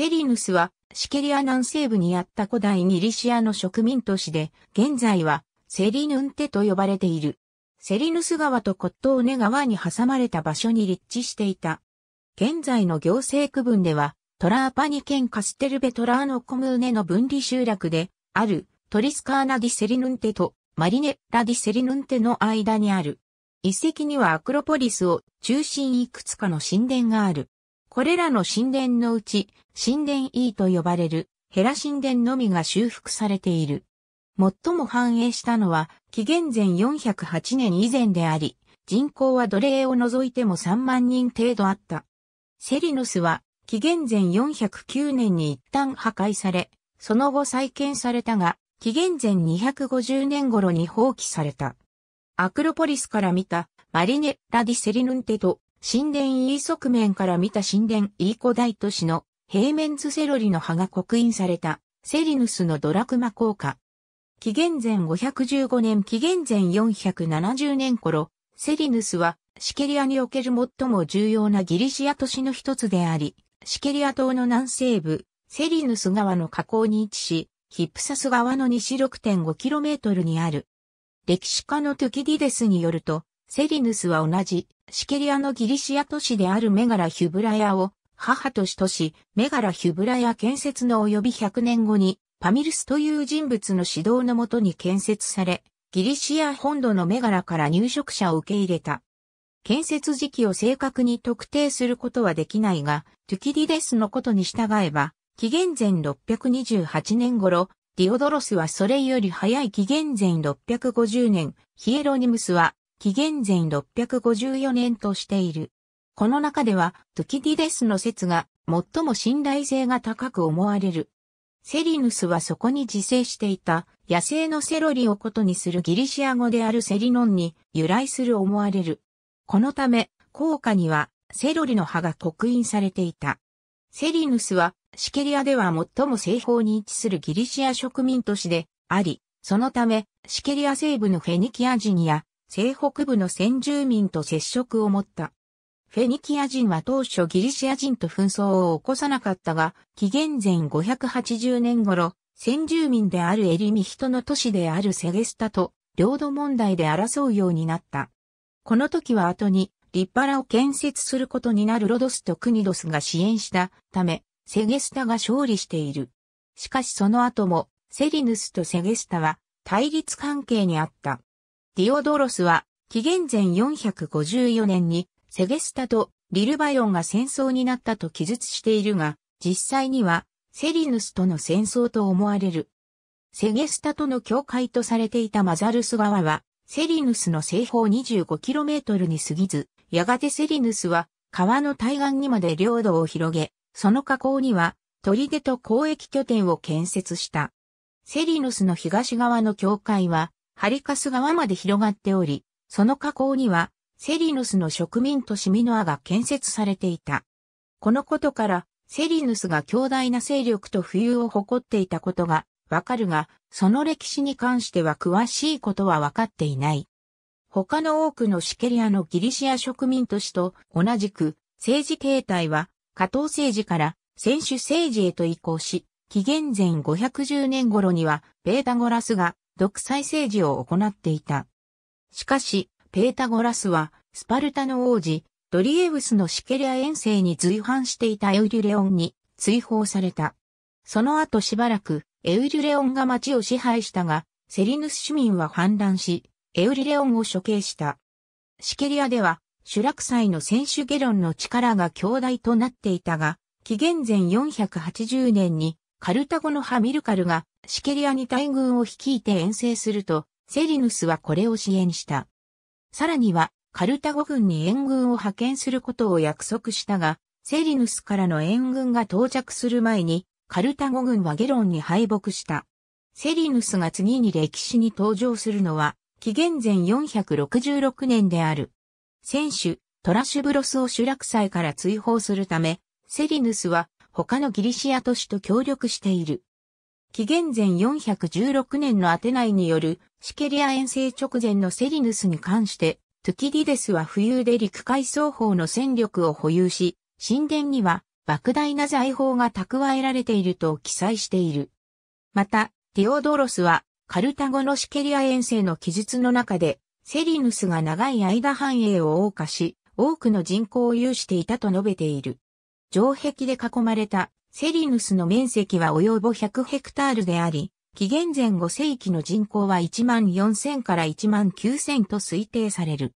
セリヌスはシケリア南西部にあった古代ギリシアの植民都市で、現在はセリヌンテと呼ばれている。セリヌス川とコットーネ川に挟まれた場所に立地していた。現在の行政区分では、トラーパニ県カステルベトラーノコムーネの分離集落で、あるトリスカーナディセリヌンテとマリネラディセリヌンテの間にある。遺跡にはアクロポリスを中心いくつかの神殿がある。これらの神殿のうち、神殿 E と呼ばれるヘラ神殿のみが修復されている。最も繁栄したのは、紀元前408年以前であり、人口は奴隷を除いても3万人程度あった。セリノスは、紀元前409年に一旦破壊され、その後再建されたが、紀元前250年頃に放棄された。アクロポリスから見たマリネ・ラディ・セリヌンテと神殿 E 側面から見た神殿 E 古代都市の平面図セロリの葉が刻印されたセリヌスのドラクマ効果。紀元前515年紀元前470年頃、セリヌスはシケリアにおける最も重要なギリシア都市の一つであり、シケリア島の南西部、セリヌス川の河口に位置し、ヒップサス川の西 6.5km にある。歴史家のトゥキディデスによると、セリヌスは同じ、シケリアのギリシア都市であるメガラ・ヒュブラヤを、母としとし、メガラ・ヒュブラヤ建設の及び100年後に、パミルスという人物の指導のもとに建設され、ギリシア本土のメガラから入植者を受け入れた。建設時期を正確に特定することはできないが、トゥキディデスのことに従えば、紀元前628年頃、ディオドロスはそれより早い紀元前650年、ヒエロニムスは紀元前654年としている。この中では、トゥキディデスの説が最も信頼性が高く思われる。セリヌスはそこに自生していた野生のセロリをことにするギリシア語であるセリノンに由来する思われる。このため、効果にはセロリの葉が刻印されていた。セリヌスはシケリアでは最も西方に位置するギリシア植民都市であり、そのためシケリア西部のフェニキア人や西北部の先住民と接触を持った。フェニキア人は当初ギリシア人と紛争を起こさなかったが、紀元前580年頃、先住民であるエリミ人の都市であるセゲスタと領土問題で争うようになった。この時は後に立派を建設することになるロドスとクニドスが支援したため、セゲスタが勝利している。しかしその後もセリヌスとセゲスタは対立関係にあった。ディオドロスは、紀元前454年に、セゲスタとリルバヨンが戦争になったと記述しているが、実際には、セリヌスとの戦争と思われる。セゲスタとの境界とされていたマザルス川は、セリヌスの西方 25km に過ぎず、やがてセリヌスは川の対岸にまで領土を広げ、その河口には砦と交易拠点を建設した。セリヌスの東側の境界はハリカス川まで広がっており、その河口にはセリヌスの植民都市ミノアが建設されていた。このことから、セリヌスが強大な勢力と浮遊を誇っていたことがわかるが、その歴史に関しては詳しいことはわかっていない。他の多くのシケリアのギリシア植民都市と同じく政治形態は加藤政治から選手政治へと移行し、紀元前510年頃にはベータゴラスが独裁政治を行っていた。しかし、ペータゴラスは、スパルタの王子、ドリエウスのシケリア遠征に随伴していたエウリュレオンに追放された。その後しばらく、エウリュレオンが町を支配したが、セリヌス市民は反乱し、エウリレオンを処刑した。シケリアでは、主落祭の選手ゲロンの力が強大となっていたが、紀元前480年にカルタゴのハミルカルがシケリアに大軍を率いて遠征すると、セリヌスはこれを支援した。さらには、カルタゴ軍に援軍を派遣することを約束したが、セリヌスからの援軍が到着する前に、カルタゴ軍はゲロンに敗北した。セリヌスが次に歴史に登場するのは、紀元前466年である。選手、トラシュブロスを主落祭から追放するため、セリヌスは他のギリシア都市と協力している。紀元前416年のアテナイによるシケリア遠征直前のセリヌスに関して、トゥキディデスは浮遊で陸海双方の戦力を保有し、神殿には莫大な財宝が蓄えられていると記載している。また、ティオドロスはカルタゴのシケリア遠征の記述の中で、セリヌスが長い間繁栄を謳歌し、多くの人口を有していたと述べている。城壁で囲まれたセリヌスの面積はおよぼ100ヘクタールであり、紀元前5世紀の人口は1万4000から1万9000と推定される。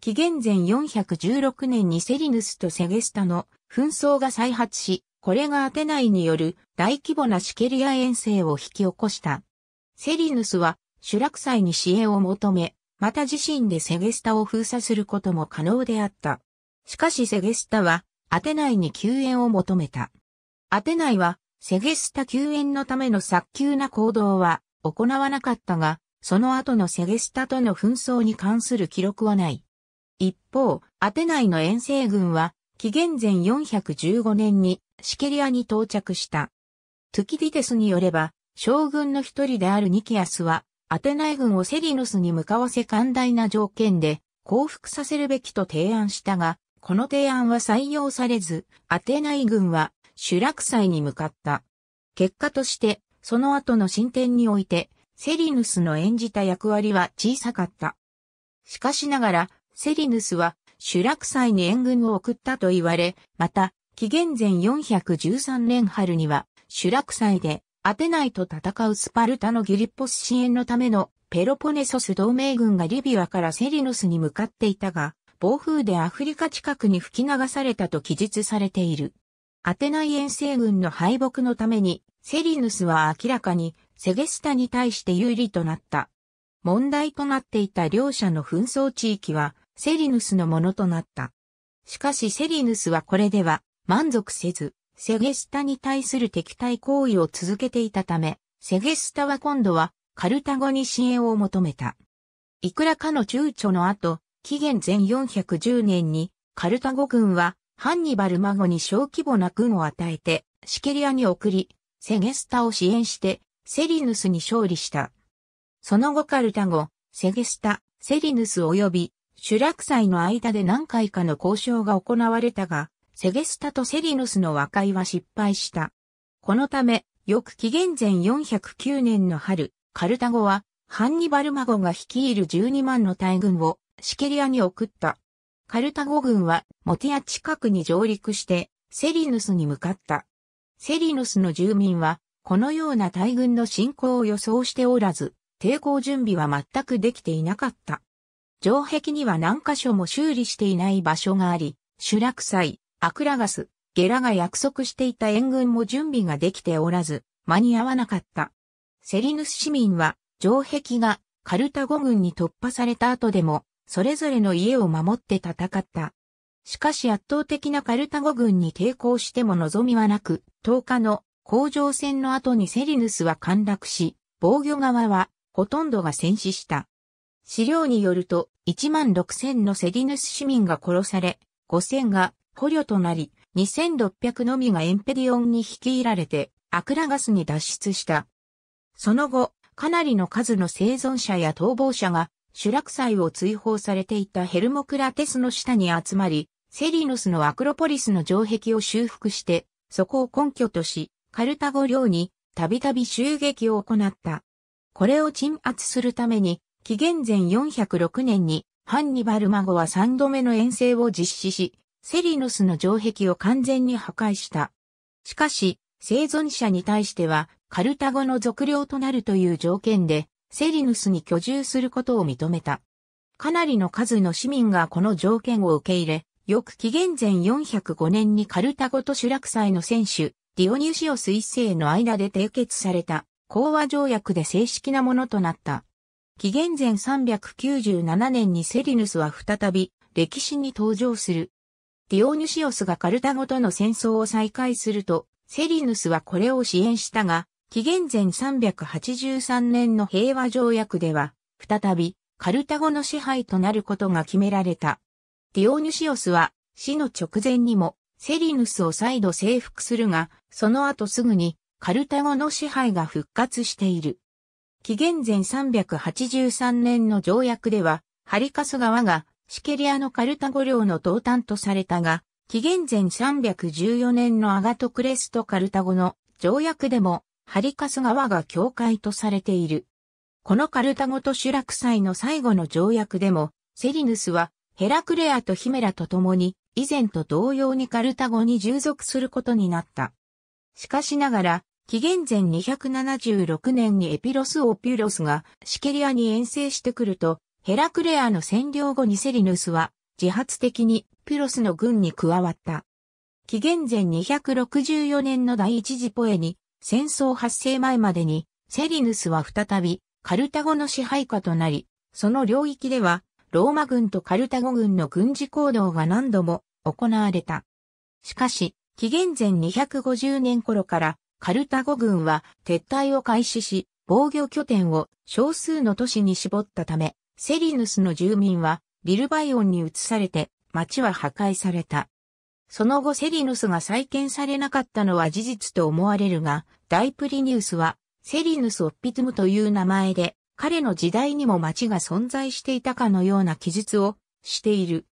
紀元前416年にセリヌスとセゲスタの紛争が再発し、これがアテナイによる大規模なシケリア遠征を引き起こした。セリヌスは主落祭に支援を求め、また自身でセゲスタを封鎖することも可能であった。しかしセゲスタはアテナイに救援を求めた。アテナイは、セゲスタ救援のための早急な行動は行わなかったが、その後のセゲスタとの紛争に関する記録はない。一方、アテナイの遠征軍は、紀元前415年にシケリアに到着した。トゥキディテスによれば、将軍の一人であるニキアスは、アテナイ軍をセリノスに向かわせ寛大な条件で降伏させるべきと提案したが、この提案は採用されず、アテナイ軍は集落祭に向かった。結果として、その後の進展において、セリヌスの演じた役割は小さかった。しかしながら、セリヌスは、主落祭に援軍を送ったと言われ、また、紀元前413年春には、主落祭で、アテナイと戦うスパルタのギリッポス支援のためのペロポネソス同盟軍がリビアからセリヌスに向かっていたが、暴風でアフリカ近くに吹き流されたと記述されている。アテナイ遠征軍の敗北のために、セリヌスは明らかにセゲスタに対して有利となった。問題となっていた両者の紛争地域は、セリヌスのものとなった。しかしセリヌスはこれでは満足せず、セゲスタに対する敵対行為を続けていたため、セゲスタは今度はカルタゴに支援を求めた。いくらかの躊躇の後、紀元前410年にカルタゴ軍はハンニバル孫に小規模な軍を与えて、シケリアに送り、セゲスタを支援して、セリヌスに勝利した。その後カルタゴ、セゲスタ、セリヌス及び、主落祭の間で何回かの交渉が行われたが、セゲスタとセリヌスの和解は失敗した。このため、翌紀元前409年の春、カルタゴは、ハンニバル孫が率いる12万の大軍をシケリアに送った。カルタゴ軍はモティア近くに上陸してセリヌスに向かった。セリヌスの住民はこのような大軍の侵攻を予想しておらず、抵抗準備は全くできていなかった。城壁には何箇所も修理していない場所があり、シュラクサイ、アクラガス、ゲラが約束していた援軍も準備ができておらず、間に合わなかった。セリヌス市民は、城壁がカルタゴ軍に突破された後でも、それぞれの家を守って戦った。しかし圧倒的なカルタゴ軍に抵抗しても望みはなく、10日の工場戦の後にセリヌスは陥落し、防御側はほとんどが戦死した。資料によると、1万6000のセリヌス市民が殺され、5000が捕虜となり、2600のみがエンペディオンに率いられて、アクラガスに脱出した。その後、かなりの数の生存者や逃亡者が主落祭を追放されていたヘルモクラテスの下に集まり、セリノスのアクロポリスの城壁を修復して、そこを根拠とし、カルタゴ領にたびたび襲撃を行った。これを鎮圧するために、紀元前406年に、ハンニバル孫は3度目の遠征を実施し、セリノスの城壁を完全に破壊した。しかし、生存者に対しては、カルタゴの属領となるという条件で、セリヌスに居住することを認めた。かなりの数の市民がこの条件を受け入れ、翌紀元前405年にカルタゴとシュラク祭の選手、ディオニュシオス一世の間で締結された、講和条約で正式なものとなった。紀元前397年にセリヌスは再び、歴史に登場する。ディオニュシオスがカルタゴとの戦争を再開すると、セリヌスはこれを支援したが、紀元前383年の平和条約では、再び、カルタゴの支配となることが決められた。ディオニュシオスは、死の直前にも、セリヌスを再度征服するが、その後すぐに、カルタゴの支配が復活している。紀元前383年の条約では、ハリカス川がシケリアのカルタゴ領の同担とされたが、紀元前314年のアガトクレストカルタゴの条約でもハリカス川が境界とされている。このカルタゴとシュラク祭の最後の条約でも、セリヌスはヘラクレアとヒメラと共に、以前と同様にカルタゴに従属することになった。しかしながら、紀元前276年にエピロス・オピュロスがシケリアに遠征してくると、ヘラクレアの占領後にセリヌスは自発的にピロスの軍に加わった。紀元前264年の第一次ポエに戦争発生前までに、セリヌスは再び、カルタゴの支配下となり、その領域では、ローマ軍とカルタゴ軍の軍事行動が何度も行われた。しかし、紀元前250年頃から、カルタゴ軍は撤退を開始し、防御拠点を少数の都市に絞ったため、セリヌスの住民はビルバイオンに移されて、町は破壊された。その後セリヌスが再建されなかったのは事実と思われるが、大プリニウスはセリヌス・オッピトムという名前で、彼の時代にも町が存在していたかのような記述をしている。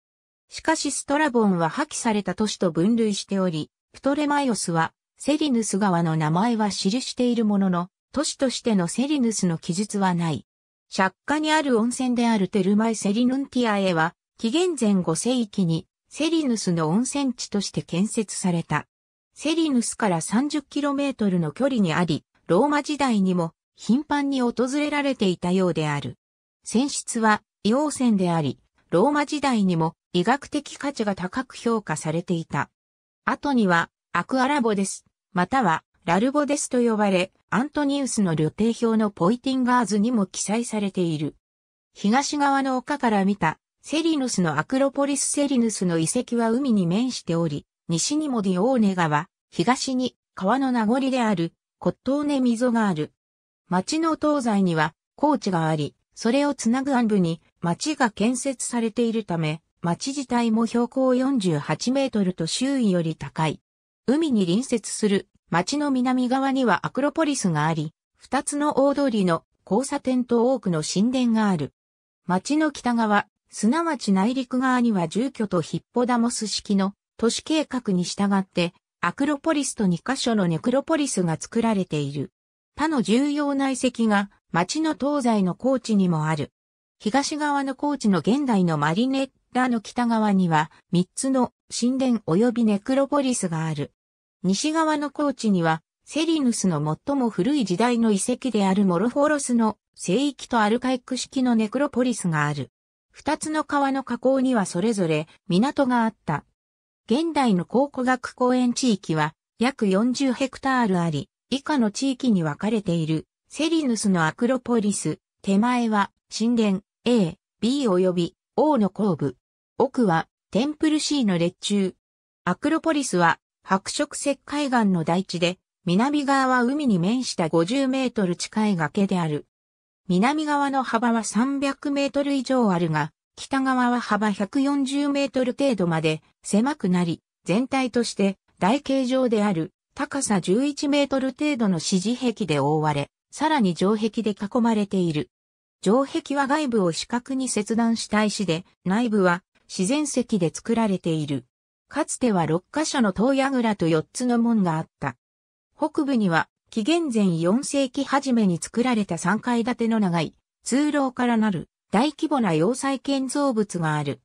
しかしストラボンは破棄された都市と分類しており、プトレマイオスはセリヌス川の名前は記しているものの、都市としてのセリヌスの記述はない。借家にある温泉であるテルマイセリヌンティアへは、紀元前5世紀にセリヌスの温泉地として建設された。セリヌスから 30km の距離にあり、ローマ時代にも頻繁に訪れられていたようである。泉質は硫黄泉であり、ローマ時代にも医学的価値が高く評価されていた。後にはアクアラボです、またはラルボですと呼ばれ、アントニウスの旅程表のポイティンガーズにも記載されている。東側の丘から見たセリヌスのアクロポリスセリヌスの遺跡は海に面しており、西にもディオーネ川、東に川の名残であるコットーネ溝がある。町の東西には高地があり、それをつなぐ暗部に町が建設されているため、町自体も標高48メートルと周囲より高い。海に隣接する町の南側にはアクロポリスがあり、二つの大通りの交差点と多くの神殿がある。町の北側、すなわち内陸側には住居とヒッポダモス式の都市計画に従って、アクロポリスと2カ所のネクロポリスが作られている。他の重要な遺跡が町の東西の高地にもある。東側の高地の現代のマリネッラの北側には3つの神殿及びネクロポリスがある。西側の高地にはセリヌスの最も古い時代の遺跡であるモロフォロスの聖域とアルカイク式のネクロポリスがある。二つの川の河口にはそれぞれ港があった。現代の考古学公園地域は約40ヘクタールあり、以下の地域に分かれているセリヌスのアクロポリス、手前は神殿 A、B 及び王の後部、奥はテンプル C の列柱。アクロポリスは白色石灰岩の大地で、南側は海に面した50メートル近い崖である。南側の幅は300メートル以上あるが、北側は幅140メートル程度まで狭くなり、全体として台形状である高さ11メートル程度の支持壁で覆われ、さらに城壁で囲まれている。城壁は外部を四角に切断した石で、内部は自然石で作られている。かつては6カ所の塔倉と4つの門があった。北部には紀元前4世紀初めに作られた3階建ての長い通廊からなる大規模な要塞建造物がある。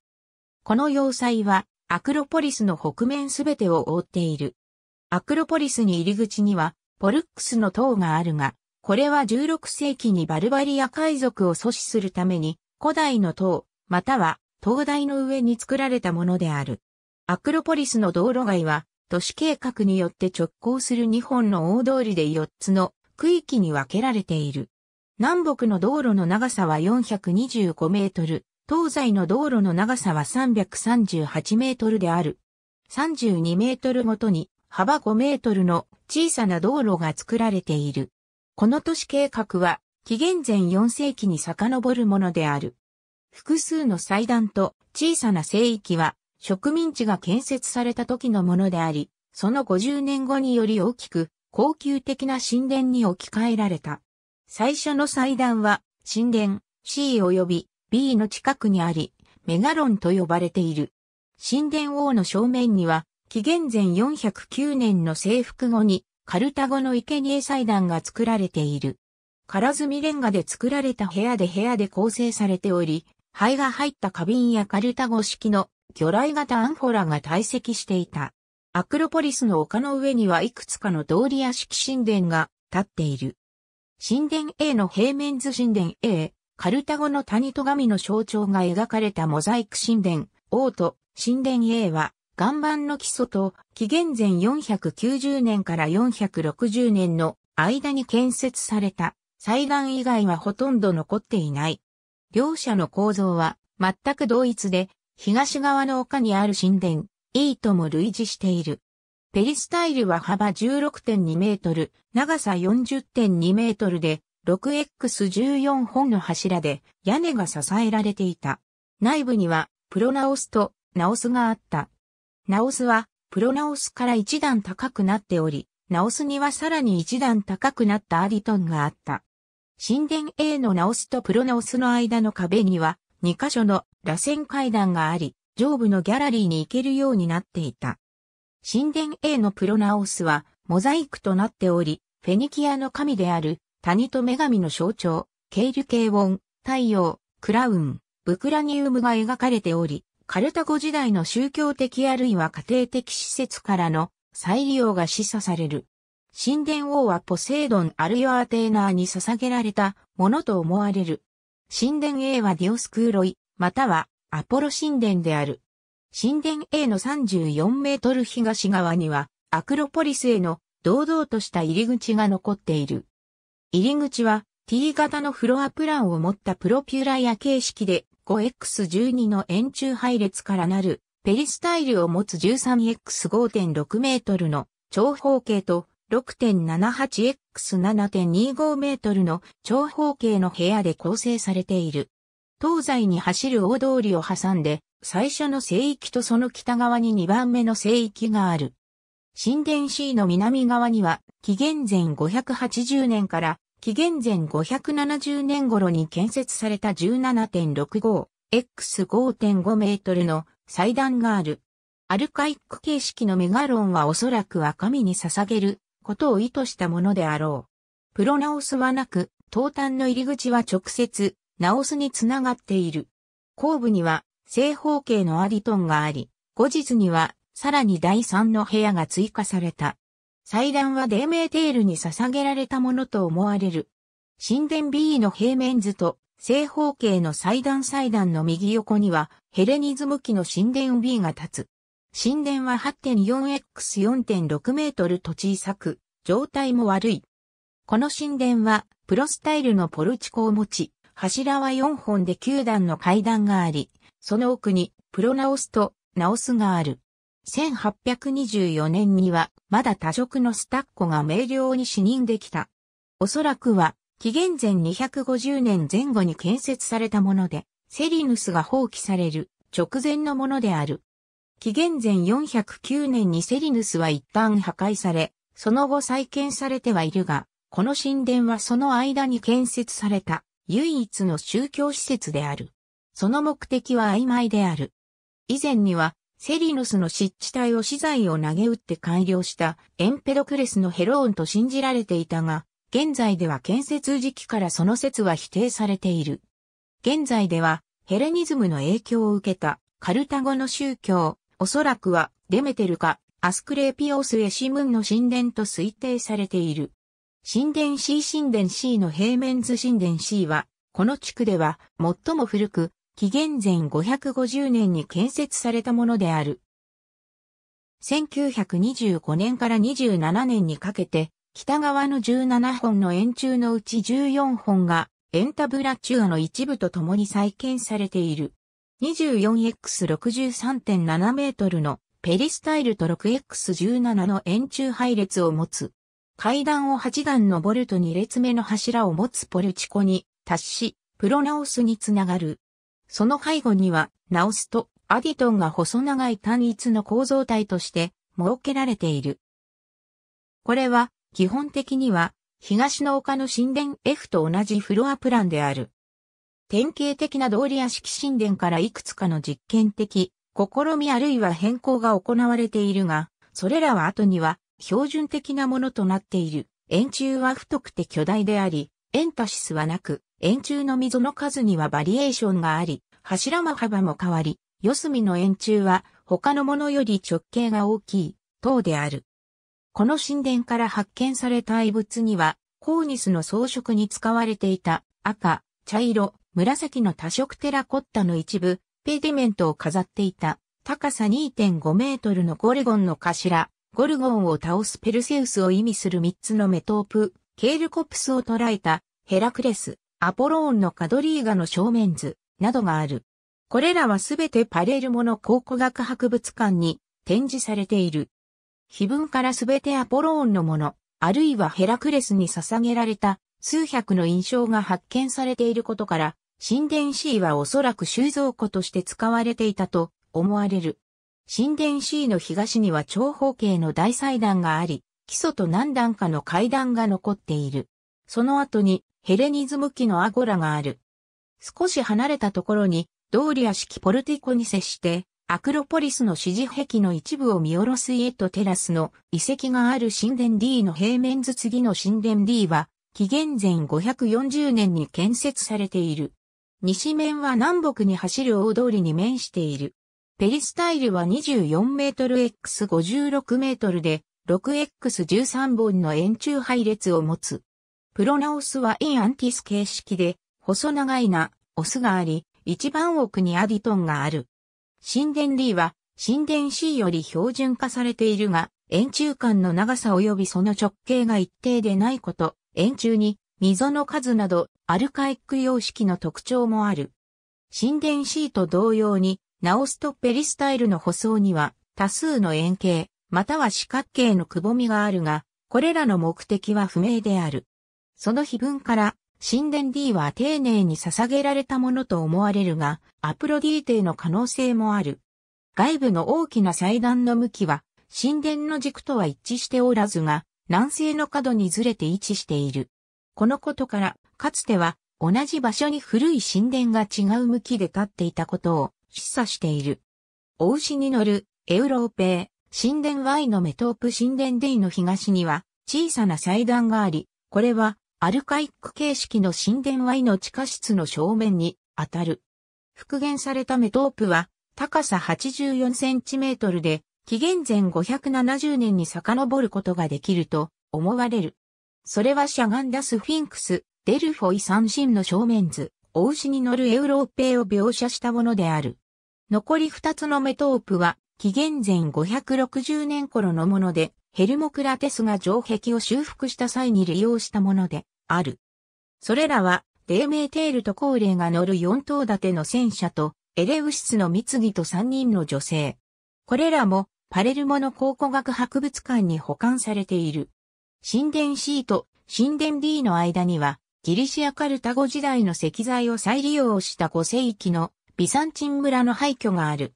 この要塞はアクロポリスの北面すべてを覆っている。アクロポリスに入り口にはポルックスの塔があるが、これは16世紀にバルバリア海賊を阻止するために古代の塔、または灯台の上に作られたものである。アクロポリスの道路街は都市計画によって直行する2本の大通りで4つの区域に分けられている。南北の道路の長さは425メートル、東西の道路の長さは338メートルである。32メートルごとに幅5メートルの小さな道路が作られている。この都市計画は紀元前4世紀に遡るものである。複数の祭壇と小さな聖域は植民地が建設された時のものであり、その50年後により大きく高級的な神殿に置き換えられた。最初の祭壇は神殿 C 及び B の近くにあり、メガロンと呼ばれている。神殿王の正面には、紀元前409年の征服後にカルタゴの生贄祭壇が作られている。カラズミレンガで作られた部屋で部屋で構成されており、灰が入った花瓶やカルタゴ式の魚雷型アンフォラが堆積していた。アクロポリスの丘の上にはいくつかの通り屋式神殿が建っている。神殿 A の平面図神殿 A、カルタゴの谷と神の象徴が描かれたモザイク神殿 O と神殿 A は岩盤の基礎と紀元前490年から460年の間に建設された祭壇以外はほとんど残っていない。両者の構造は全く同一で東側の丘にある神殿、イートも類似している。ペリスタイルは幅16.2メートル、長さ40.2メートルで、6X14 本の柱で屋根が支えられていた。内部にはプロナオスとナオスがあった。ナオスはプロナオスから一段高くなっており、ナオスにはさらに一段高くなったアリトンがあった。神殿 A のナオスとプロナオスの間の壁には2箇所の螺旋階段があり、上部のギャラリーに行けるようになっていた。神殿 A のプロナオスはモザイクとなっており、フェニキアの神である谷と女神の象徴、ケール・ケイウォン、太陽、クラウン、ブクラニウムが描かれており、カルタゴ時代の宗教的あるいは家庭的施設からの再利用が示唆される。神殿王はポセイドンあるいはアテーナーに捧げられたものと思われる。神殿 A はディオスクーロイ、またはアポロ神殿である。神殿 A の34メートル東側には、アクロポリスへの堂々とした入り口が残っている。入り口は T 型のフロアプランを持ったプロピュラや形式で 5X12 の円柱配列からなるペリスタイルを持つ 13X5.6 メートルの長方形と 6.78X7.25 メートルの長方形の部屋で構成されている。東西に走る大通りを挟んで、最初の聖域とその北側に2番目の聖域がある。神殿 C の南側には、紀元前580年から紀元前570年頃に建設された 17.65x5.5 メートルの祭壇がある。アルカイック形式のメガロンはおそらくは神に捧げることを意図したものであろう。プロナオスはなく、東端の入り口は直接ナオスにつながっている。後部には正方形のアリトンがあり、後日にはさらに第3の部屋が追加された。祭壇はデーメーテールに捧げられたものと思われる。神殿 B の平面図と正方形の祭壇祭壇の右横にはヘレニズム期の神殿 B が立つ。神殿は 8.4x4.6 メートルと小さく、状態も悪い。この神殿はプロスタイルのポルチコを持ち、柱は4本で9段の階段があり、その奥にプロナオスとナオスがある。1824年にはまだ多色のスタッコが明瞭に死認できた。おそらくは紀元前250年前後に建設されたもので、セリヌスが放棄される直前のものである。紀元前409年にセリヌスは一旦破壊され、その後再建されてはいるが、この神殿はその間に建設された。唯一の宗教施設である。その目的は曖昧である。以前には、セリヌスの湿地帯を資材を投げ打って改良したエンペドクレスのヘローンと信じられていたが、現在では建設時期からその説は否定されている。現在ではヘレニズムの影響を受けたカルタゴの宗教、おそらくはデメテルかアスクレーピオスエシムンの神殿と推定されている。神殿 C 神殿 C の平面図神殿 C は、この地区では最も古く、紀元前550年に建設されたものである。1925年から27年にかけて、北側の17本の円柱のうち14本が、エンタブラチュアの一部と共に再建されている。24x63.7 メートルのペリスタイルと 6x17 の円柱配列を持つ階段を8段登ると2列目の柱を持つポルチコに達し、プロナオスにつながる。その背後には、ナオスとアディトンが細長い単一の構造体として設けられている。これは、基本的には、東の丘の神殿 F と同じフロアプランである。典型的な道理屋式神殿からいくつかの実験的、試みあるいは変更が行われているが、それらは後には標準的なものとなっている。円柱は太くて巨大であり、エンタシスはなく、円柱の溝の数にはバリエーションがあり、柱間幅も変わり、四隅の円柱は他のものより直径が大きい塔である。この神殿から発見された遺物には、コーニスの装飾に使われていた赤、茶色、紫の多色テラコッタの一部、ペディメントを飾っていた高さ2.5メートルのゴレゴンの頭、ゴルゴンを倒すペルセウスを意味する3つのメトープ、ケールコプスを捕らえた、ヘラクレス、アポローンのカドリーガの正面図、などがある。これらはすべてパレルモの考古学博物館に展示されている。碑文からすべてアポローンのもの、あるいはヘラクレスに捧げられた数百の印象が発見されていることから、神殿 C はおそらく収蔵庫として使われていたと思われる。神殿 C の東には長方形の大祭壇があり、基礎と何段かの階段が残っている。その後にヘレニズム期のアゴラがある。少し離れたところに、ドーリア式ポルティコに接して、アクロポリスの支持壁の一部を見下ろすイエットテラスの遺跡がある神殿 D の平面図次の神殿 D は、紀元前540年に建設されている。西面は南北に走る大通りに面している。ペリスタイルは2 4ル x 5 6ルで、6x13 本の円柱配列を持つ。プロナオスはインアンティス形式で、細長いな、オスがあり、一番奥にアディトンがある。神殿 D は、神殿 C より標準化されているが、円柱間の長さ及びその直径が一定でないこと、円柱に溝の数などアルカイック様式の特徴もある。神殿 C と同様にナオストッペリスタイルの舗装には多数の円形、または四角形のくぼみがあるが、これらの目的は不明である。その碑文から、神殿 D は丁寧に捧げられたものと思われるが、アプロディーテの可能性もある。外部の大きな祭壇の向きは、神殿の軸とは一致しておらずが、南西の角にずれて位置している。このことから、かつては同じ場所に古い神殿が違う向きで立っていたことを示唆している。大牛に乗るエウローペー、神殿 Y のメトープ神殿 D の東には小さな祭壇があり、これはアルカイック形式の神殿 Y の地下室の正面に当たる。復元されたメトープは高さ84センチメートルで、紀元前570年に遡ることができると思われる。それはしゃがんだスフィンクス、デルフォイ三神の正面図、大牛に乗るエウローペーを描写したものである。残り二つのメトープは、紀元前560年頃のもので、ヘルモクラテスが城壁を修復した際に利用したものである。それらは、デメーテールと高麗が乗る四頭立ての戦車と、エレウシスの蜜ぎと三人の女性。これらも、パレルモの考古学博物館に保管されている。神殿 C と神殿 D の間には、ギリシアカルタゴ時代の石材を再利用した5世紀のビサンチン村の廃墟がある。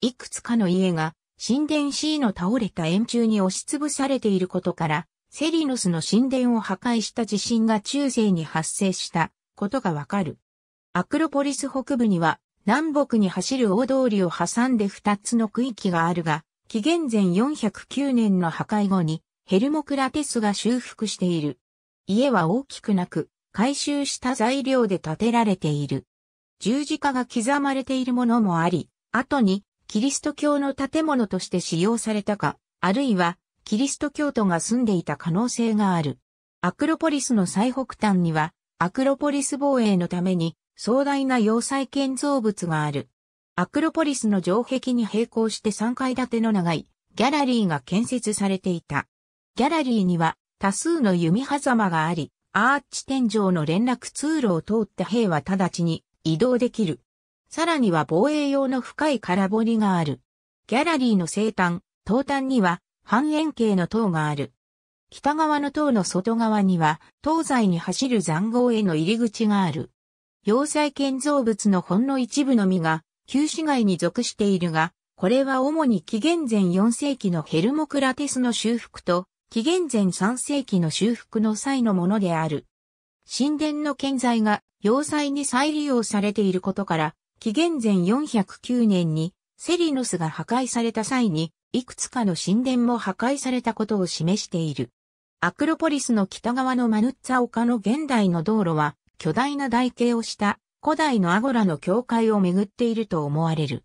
いくつかの家が神殿 C の倒れた円柱に押しつぶされていることから、セリノスの神殿を破壊した地震が中世に発生したことがわかる。アクロポリス北部には南北に走る大通りを挟んで2つの区域があるが、紀元前409年の破壊後にヘルモクラテスが修復している。家は大きくなく、回収した材料で建てられている。十字架が刻まれているものもあり、後にキリスト教の建物として使用されたか、あるいはキリスト教徒が住んでいた可能性がある。アクロポリスの最北端には、アクロポリス防衛のために壮大な要塞建造物がある。アクロポリスの城壁に並行して3階建ての長いギャラリーが建設されていた。ギャラリーには多数の弓狭間があり、アーチ天井の連絡通路を通って兵は直ちに移動できる。さらには防衛用の深い空堀がある。ギャラリーの生端、東端には半円形の塔がある。北側の塔の外側には東西に走る残壕への入り口がある。要塞建造物のほんの一部のみが旧市街に属しているが、これは主に紀元前4世紀のヘルモクラテスの修復と紀元前3世紀の修復の際のものである。神殿の建材が要塞に再利用されていることから、紀元前409年にセリノスが破壊された際に、いくつかの神殿も破壊されたことを示している。アクロポリスの北側のマヌッツァ丘の現代の道路は、巨大な台形をした古代のアゴラの境界を巡っていると思われる。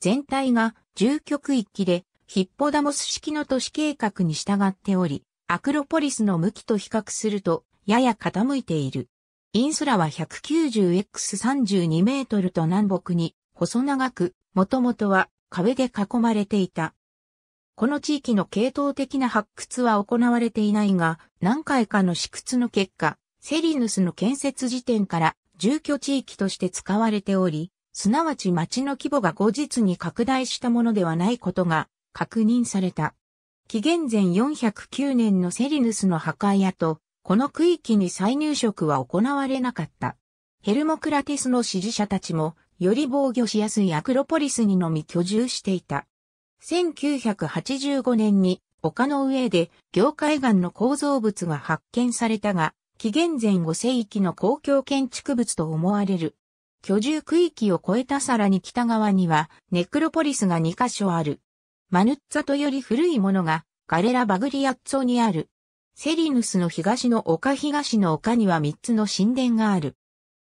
全体が住居区域で、ヒッポダモス式の都市計画に従っており、アクロポリスの向きと比較すると、やや傾いている。インスラは 190x32 メートルと南北に細長く、もともとは壁で囲まれていた。この地域の系統的な発掘は行われていないが、何回かの試掘の結果、セリヌスの建設時点から住居地域として使われており、すなわち町の規模が後日に拡大したものではないことが確認された。紀元前409年のセリヌスの墓跡、この区域に再入植は行われなかった。ヘルモクラテスの支持者たちも、より防御しやすいアクロポリスにのみ居住していた。1985年に丘の上で業界岩の構造物が発見されたが、紀元前5世紀の公共建築物と思われる。居住区域を越えたさらに北側にはネクロポリスが2カ所ある。マヌッツァとより古いものがガレラ・バグリアッツォにある。セリヌスの東の丘東の丘には3つの神殿がある。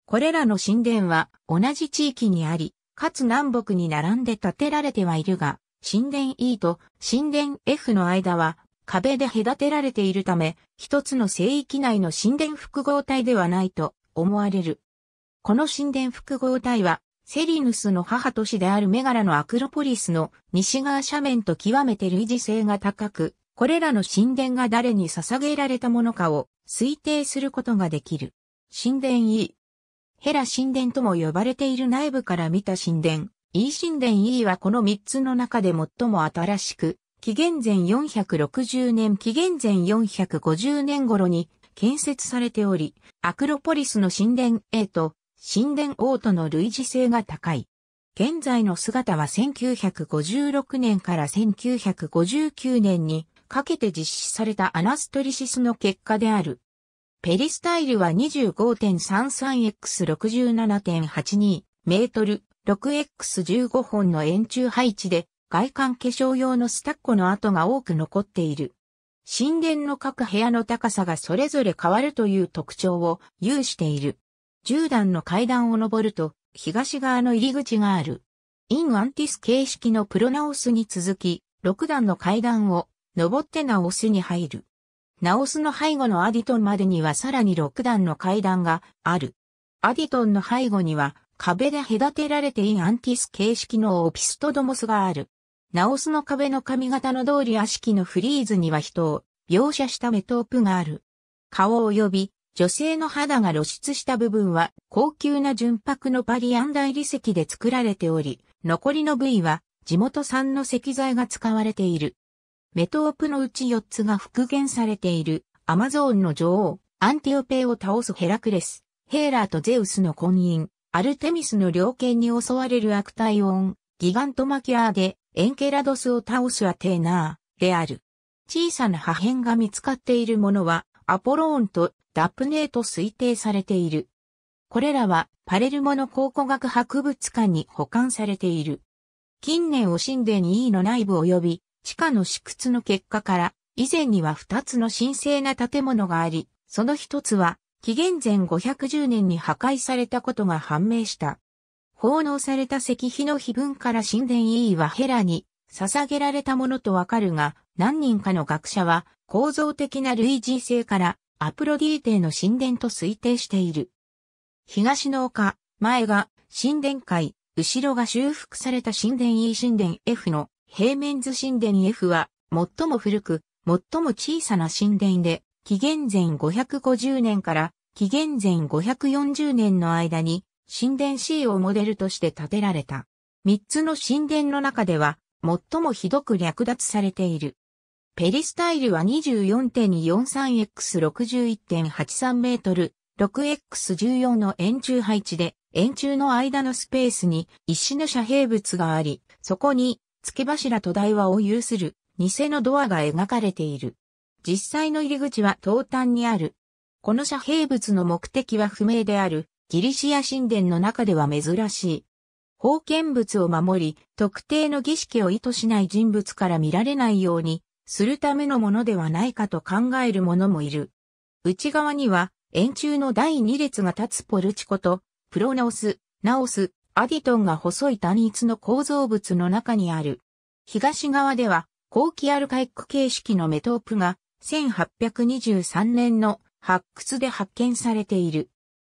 これらの神殿は同じ地域にあり、かつ南北に並んで建てられてはいるが、神殿 E と神殿 F の間は壁で隔てられているため、一つの聖域内の神殿複合体ではないと思われる。この神殿複合体は、セリヌスの母都市であるメガラのアクロポリスの西側斜面と極めて類似性が高く、これらの神殿が誰に捧げられたものかを推定することができる。神殿 E。ヘラ神殿とも呼ばれている内部から見た神殿。E 神殿 E はこの3つの中で最も新しく、紀元前460年紀元前450年頃に建設されており、アクロポリスの神殿 A と神殿 O との類似性が高い。現在の姿は1956年から1959年にかけて実施されたアナストリシスの結果である。ペリスタイルは 25.33x67.82 メートル 6x15 本の円柱配置で外観化粧用のスタッコの跡が多く残っている。神殿の各部屋の高さがそれぞれ変わるという特徴を有している。10段の階段を上ると東側の入り口がある。インアンティス形式のプロナオスに続き、6段の階段を登ってナオスに入る。ナオスの背後のアディトンまでにはさらに6段の階段がある。アディトンの背後には壁で隔てられてインアンティス形式のオピストドモスがある。ナオスの壁の髪型の通り悪しきのフリーズには人を描写したメトープがある。顔及び女性の肌が露出した部分は高級な純白のパリアン大理石で作られており、残りの部位は地元産の石材が使われている。メトープのうち4つが復元されている、アマゾーンの女王、アンティオペを倒すヘラクレス、ヘーラーとゼウスの婚姻、アルテミスの猟犬に襲われるアクタイオン、ギガントマキアーで、エンケラドスを倒すアテーナー、である。小さな破片が見つかっているものは、アポローンとダプネーと推定されている。これらは、パレルモの考古学博物館に保管されている。近年を神殿 E の内部及び地下の試掘の結果から、以前には二つの神聖な建物があり、その一つは、紀元前510年に破壊されたことが判明した。奉納された石碑の碑文から神殿 E はヘラに捧げられたものとわかるが、何人かの学者は構造的な類似性からアプロディーテの神殿と推定している。東の丘、前が神殿界、後ろが修復された神殿 E 神殿 F の平面図神殿 F は、最も古く、最も小さな神殿で、紀元前550年から紀元前540年の間に、神殿 C をモデルとして建てられた。三つの神殿の中では、最もひどく略奪されている。ペリスタイルは 24.243x61.83 メートル、6x14 の円柱配置で、円柱の間のスペースに一種の遮蔽物があり、そこに付け柱と台話を有する偽のドアが描かれている。実際の入り口は東端にある。この遮蔽物の目的は不明である、ギリシア神殿の中では珍しい。封建物を守り、特定の儀式を意図しない人物から見られないように、するためのものではないかと考える者もいる。内側には、円柱の第二列が立つポルチコと、プロナオス、ナオス、アディトンが細い単一の構造物の中にある。東側では、後期アルカイック形式のメトープが、1823年の発掘で発見されている。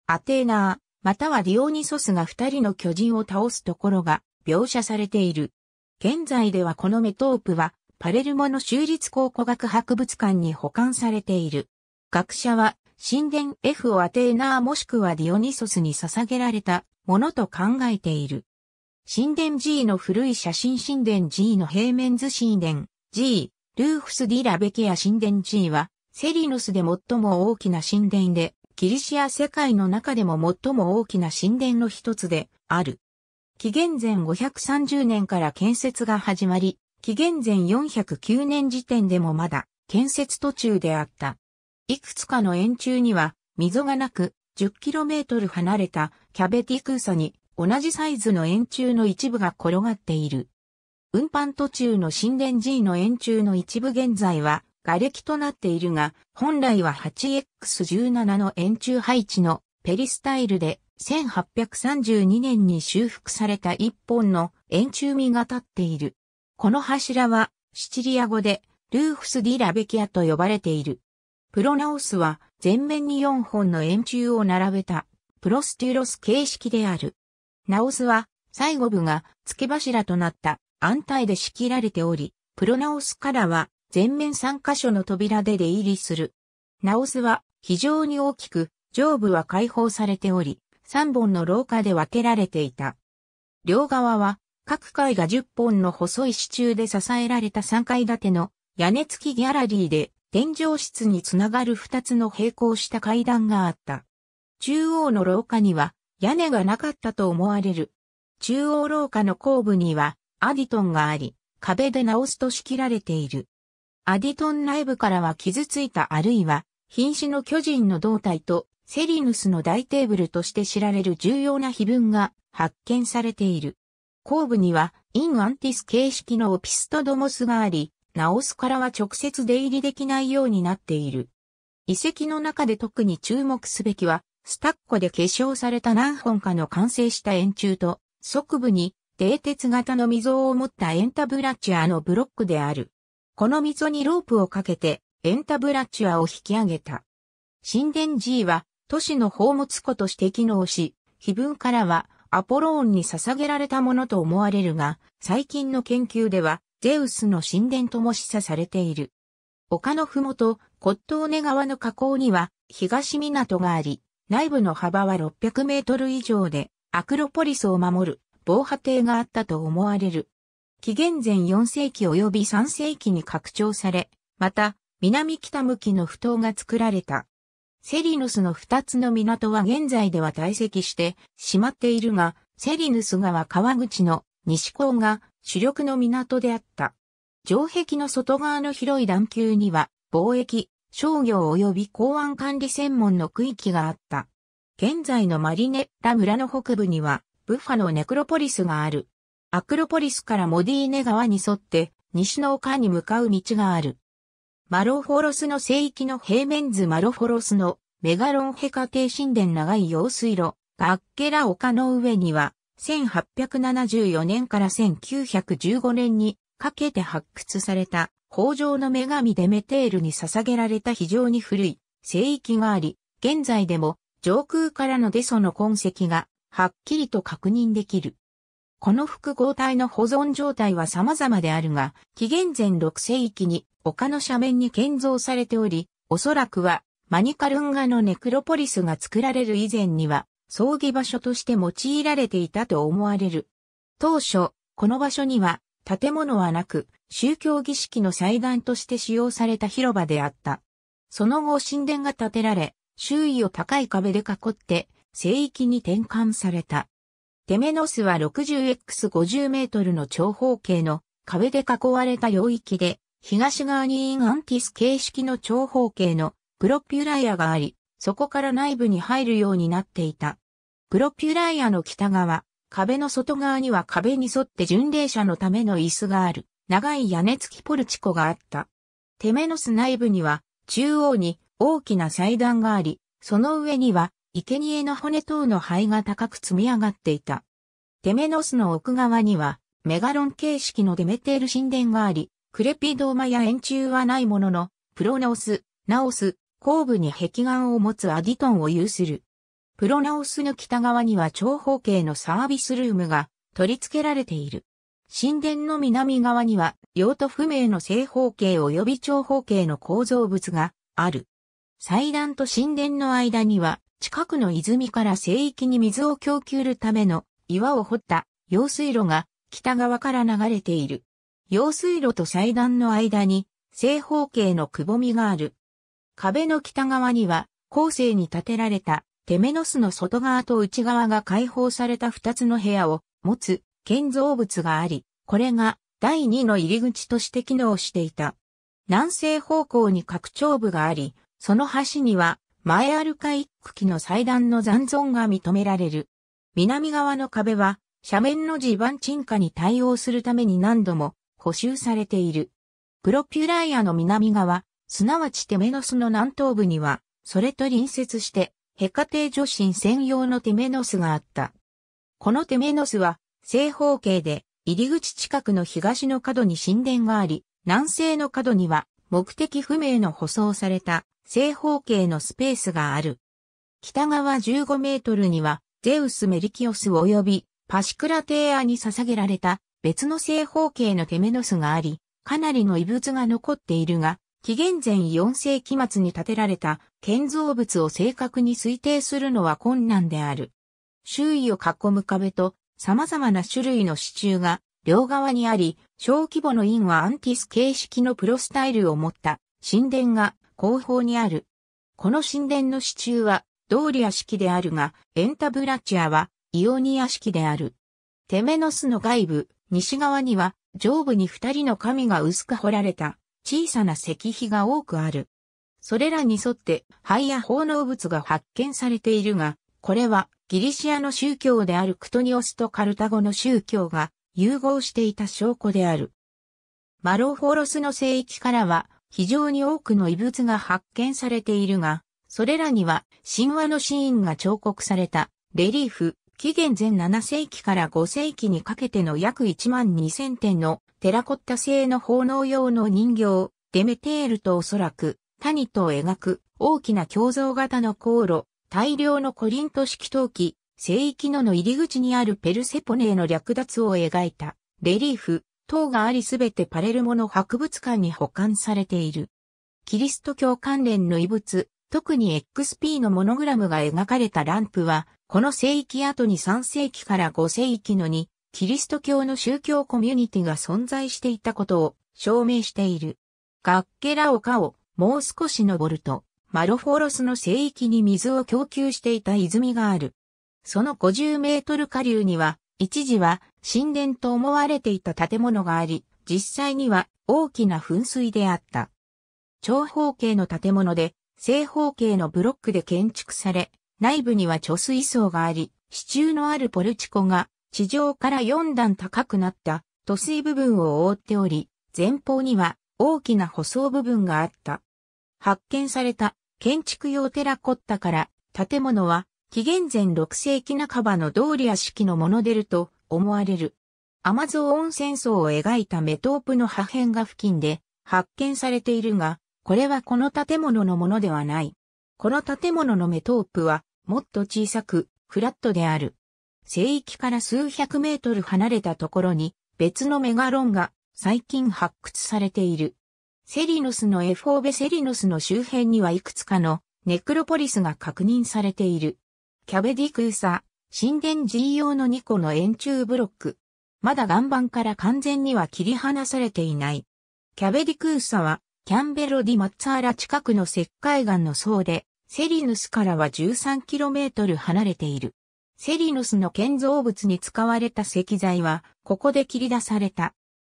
アテーナー、またはディオニソスが二人の巨人を倒すところが描写されている。現在ではこのメトープは、パレルモの州立考古学博物館に保管されている。学者は、神殿 F をアテーナーもしくはディオニソスに捧げられたものと考えている。神殿 G の古い写真神殿 G の平面図神殿 G、ルーフス・ディ・ラベケア神殿 G は、セリヌスで最も大きな神殿で、ギリシア世界の中でも最も大きな神殿の一つである。紀元前530年から建設が始まり、紀元前409年時点でもまだ建設途中であった。いくつかの円柱には溝がなく、10km 離れたキャベティクーサに同じサイズの円柱の一部が転がっている。運搬途中の神殿 G の円柱の一部現在は瓦礫となっているが、本来は 8X17 の円柱配置のペリスタイルで1832年に修復された一本の円柱身が立っている。この柱はシチリア語でルーフス・ディ・ラベキアと呼ばれている。プロナオスは前面に4本の円柱を並べた、プロステュロス形式である。ナオスは、最後部が付け柱となった安泰で仕切られており、プロナオスからは、全面3箇所の扉で出入りする。ナオスは、非常に大きく、上部は解放されており、3本の廊下で分けられていた。両側は、各階が10本の細い支柱で支えられた3階建ての屋根付きギャラリーで、天井室につながる二つの並行した階段があった。中央の廊下には屋根がなかったと思われる。中央廊下の後部にはアディトンがあり、壁で直すと仕切られている。アディトン内部からは傷ついたあるいは、瀕死の巨人の胴体とセリヌスの大テーブルとして知られる重要な碑文が発見されている。後部には、インアンティス形式のオピストドモスがあり、ナオスからは直接出入りできないようになっている。遺跡の中で特に注目すべきは、スタッコで化粧された何本かの完成した円柱と、側部に、泥鉄型の溝を持ったエンタブラチュアのブロックである。この溝にロープをかけて、エンタブラチュアを引き上げた。神殿 G は、都市の宝物庫として機能し、碑文からは、アポローンに捧げられたものと思われるが、最近の研究では、ゼウスの神殿とも示唆されている。丘のふもと、骨董根川の河口には東港があり、内部の幅は600メートル以上で、アクロポリスを守る防波堤があったと思われる。紀元前4世紀及び3世紀に拡張され、また、南北向きの不頭が作られた。セリヌスの二つの港は現在では堆積してしまっているが、セリヌス川川口の西港が主力の港であった。城壁の外側の広い段丘には、貿易、商業及び港湾管理専門の区域があった。現在のマリネッラ村の北部には、ブッファのネクロポリスがある。アクロポリスからモディーネ川に沿って、西の丘に向かう道がある。マロフォロスの聖域の平面図マロフォロスのメガロンヘカ帝神殿長い用水路、ガッケラ丘の上には1874年から1915年にかけて発掘された豊穣の女神デメテールに捧げられた非常に古い聖域があり、現在でも上空からのデソの痕跡がはっきりと確認できる。この複合体の保存状態は様々であるが、紀元前6世紀に丘の斜面に建造されており、おそらくはマニカルンガのネクロポリスが作られる以前には葬儀場所として用いられていたと思われる。当初、この場所には建物はなく、宗教儀式の祭壇として使用された広場であった。その後神殿が建てられ、周囲を高い壁で囲って、聖域に転換された。テメノスは 60x50 メートルの長方形の壁で囲われた領域で、東側にインアンティス形式の長方形のプロピュライアがあり、そこから内部に入るようになっていた。プロピュライアの北側、壁の外側には壁に沿って巡礼者のための椅子がある、長い屋根付きポルチコがあった。テメノス内部には、中央に大きな祭壇があり、その上には、生贄の骨等の灰が高く積み上がっていた。テメノスの奥側には、メガロン形式のデメテール神殿があり、クレピドーマや円柱はないものの、プロノス、ナオス、後部に壁岸を持つアディトンを有する。プロナオスの北側には長方形のサービスルームが取り付けられている。神殿の南側には用途不明の正方形及び長方形の構造物がある。祭壇と神殿の間には近くの泉から聖域に水を供給るための岩を掘った用水路が北側から流れている。用水路と祭壇の間に正方形のくぼみがある。壁の北側には、後世に建てられた、テメノスの外側と内側が開放された二つの部屋を持つ建造物があり、これが第二の入り口として機能していた。南西方向に拡張部があり、その端には前アルカイックの祭壇の残存が認められる。南側の壁は斜面の地盤沈下に対応するために何度も補修されている。プロピュライアの南側、すなわちテメノスの南東部には、それと隣接して、ヘカテ女神専用のテメノスがあった。このテメノスは、正方形で、入り口近くの東の角に神殿があり、南西の角には、目的不明の舗装された正方形のスペースがある。北側15メートルには、ゼウス・メリキオス及びパシクラテーアに捧げられた別の正方形のテメノスがあり、かなりの異物が残っているが、紀元前4世紀末に建てられた建造物を正確に推定するのは困難である。周囲を囲む壁と様々な種類の支柱が両側にあり、小規模の院はアンティス形式のプロスタイルを持った神殿が後方にある。この神殿の支柱はドーリア式であるが、エンタブラチアはイオニア式である。テメノスの外部、西側には上部に二人の神が薄く彫られた小さな石碑が多くある。それらに沿って灰や奉納物が発見されているが、これはギリシアの宗教であるクトニオスとカルタゴの宗教が融合していた証拠である。マロフォロスの聖域からは非常に多くの遺物が発見されているが、それらには神話のシーンが彫刻されたレリーフ、紀元前7世紀から5世紀にかけての約1万2000点のテラコッタ製の奉納用の人形、デメテールとおそらく、タニと描く、大きな胸像型の航路、大量のコリント式陶器、聖域のの入り口にあるペルセポネへの略奪を描いた、レリーフ、等がありすべてパレルモの博物館に保管されている。キリスト教関連の遺物、特に XP のモノグラムが描かれたランプは、この聖域後に3世紀から5世紀のにキリスト教の宗教コミュニティが存在していたことを証明している。ガッケラ丘をもう少し登ると、マロフォロスの聖域に水を供給していた泉がある。その50メートル下流には、一時は神殿と思われていた建物があり、実際には大きな噴水であった。長方形の建物で、正方形のブロックで建築され、内部には貯水槽があり、支柱のあるポルチコが地上から4段高くなった塗水部分を覆っており、前方には大きな舗装部分があった。発見された建築用テラコッタから建物は紀元前6世紀半ばの通り屋敷式のもの出ると思われる。アマゾーン戦争を描いたメトープの破片が付近で発見されているが、これはこの建物のものではない。この建物のメトープはもっと小さくフラットである。聖域から数百メートル離れたところに別のメガロンが最近発掘されている。セリノスのエフォーベセリノスの周辺にはいくつかのネクロポリスが確認されている。キャベディクーサ、神殿 G 用の2個の円柱ブロック。まだ岩盤から完全には切り離されていない。キャベディクーサはキャンベロディ・マッツァーラ近くの石灰岩の層で、セリヌスからは 13km 離れている。セリヌスの建造物に使われた石材は、ここで切り出された。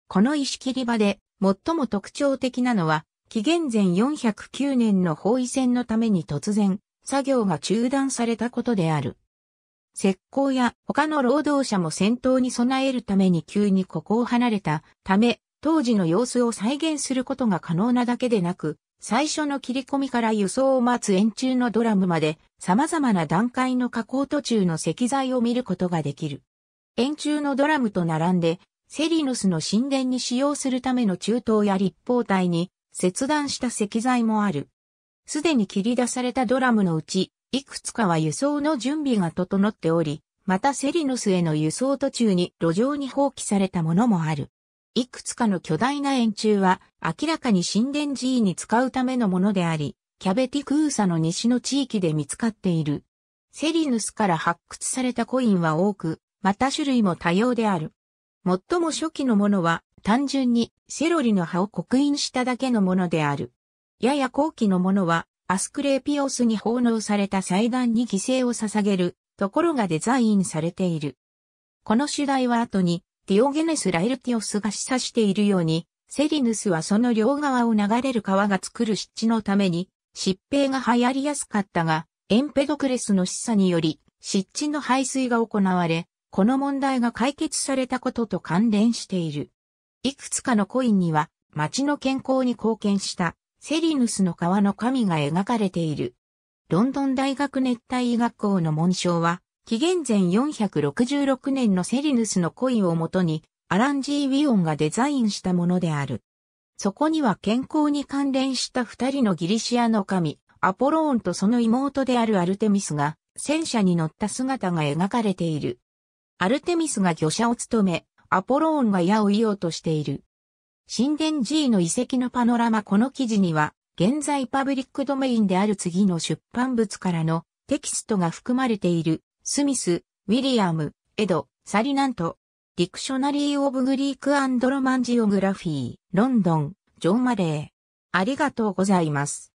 この石切り場で、最も特徴的なのは、紀元前409年の包囲戦のために突然、作業が中断されたことである。石膏や他の労働者も戦闘に備えるために急にここを離れたため、当時の様子を再現することが可能なだけでなく、最初の切り込みから輸送を待つ円柱のドラムまで様々な段階の加工途中の石材を見ることができる。円柱のドラムと並んで、セリノスの神殿に使用するための中東や立方体に切断した石材もある。すでに切り出されたドラムのうち、いくつかは輸送の準備が整っており、またセリノスへの輸送途中に路上に放棄されたものもある。いくつかの巨大な円柱は明らかに神殿寺院に使うためのものであり、キャベティクーサの西の地域で見つかっている。セリヌスから発掘されたコインは多く、また種類も多様である。最も初期のものは単純にセロリの葉を刻印しただけのものである。やや後期のものはアスクレーピオスに奉納された祭壇に犠牲を捧げるところがデザインされている。この主題は後にディオゲネス・ライルティオスが示唆しているように、セリヌスはその両側を流れる川が作る湿地のために、疾病が流行りやすかったが、エンペドクレスの示唆により、湿地の排水が行われ、この問題が解決されたことと関連している。いくつかのコインには、町の健康に貢献したセリヌスの川の神が描かれている。ロンドン大学熱帯医学校の紋章は、紀元前466年のセリヌスの恋をもとに、アラン・ジー・ウィオンがデザインしたものである。そこには健康に関連した二人のギリシアの神、アポローンとその妹であるアルテミスが、戦車に乗った姿が描かれている。アルテミスが魚車を務め、アポローンが矢を射ようとしている。神殿 G の遺跡のパノラマこの記事には、現在パブリックドメインである次の出版物からのテキストが含まれている。スミス、ウィリアム、エド、サリナント、ディクショナリー・オブ・グリーク・アンド・ロマンジオグラフィー、ロンドン、ジョン・マレー。ありがとうございます。